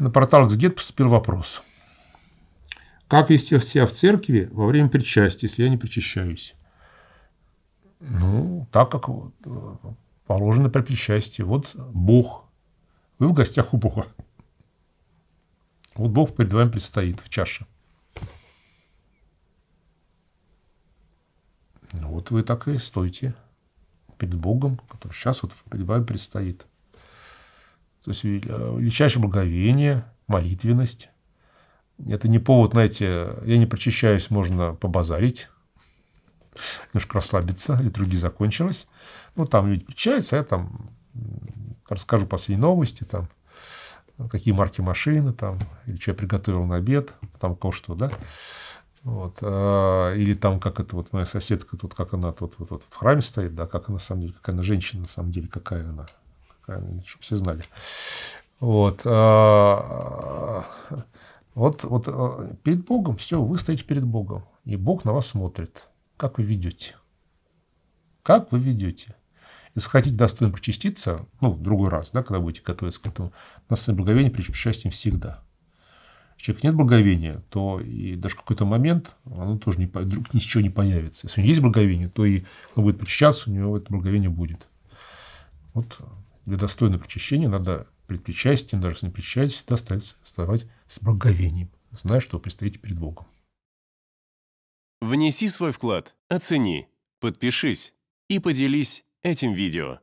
на портал «Эксгет» поступил вопрос. Как вести себя в церкви во время причастия, если я не причащаюсь? Ну, так как положено при причастии. Вот Бог. Вы в гостях у Бога. Вот Бог перед вами предстоит в чаше. Ну, вот вы так и стойте перед Богом, который сейчас вот перед вами предстоит. То есть э, величайшее благовение, молитвенность. Это не повод, знаете, я не прочищаюсь, можно побазарить, немножко расслабиться, литургия закончилась. Ну, там люди причащаются, а я там расскажу последние новости, там, какие марки машины, там, или что я приготовил на обед, там кое что, да. Вот. Э, или там, как это вот моя соседка, тут как она тут вот, вот, в храме стоит, да, как она на самом деле, какая она женщина на самом деле, какая она чтобы все знали. Вот. А, вот, вот а, перед Богом все, вы стоите перед Богом, и Бог на вас смотрит. Как вы ведете? Как вы ведете? Если хотите достойно причаститься, ну, в другой раз, да, когда будете готовиться к этому, на самом благовение причащаем всегда. Если человек нет благовения, то и даже в какой-то момент оно тоже не, вдруг ничего не появится. Если у него есть благовение, то и он будет причащаться, у него это благовение будет. Вот для достойного причащения надо пред причастием, даже если не причащаясь, всегда ставить, вставать с благовением, зная, что вы предстоите перед Богом. Внеси свой вклад, оцени, подпишись и поделись этим видео.